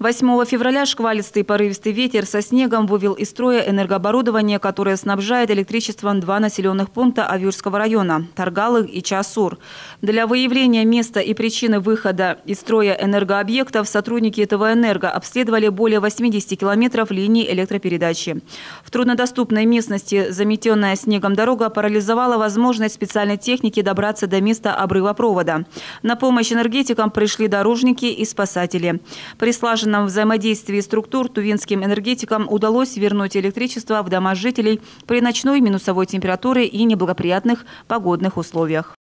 8 февраля шквалистый порывистый ветер со снегом вывел из строя энергооборудование, которое снабжает электричеством два населенных пункта Авюрского района – Таргалы и Часур. Для выявления места и причины выхода из строя энергообъектов сотрудники этого энерго обследовали более 80 километров линий электропередачи. В труднодоступной местности заметенная снегом дорога парализовала возможность специальной техники добраться до места обрыва провода. На помощь энергетикам пришли дорожники и спасатели. При налаженном взаимодействии структур тувинским энергетикам удалось вернуть электричество в дома жителей при ночной минусовой температуре и неблагоприятных погодных условиях.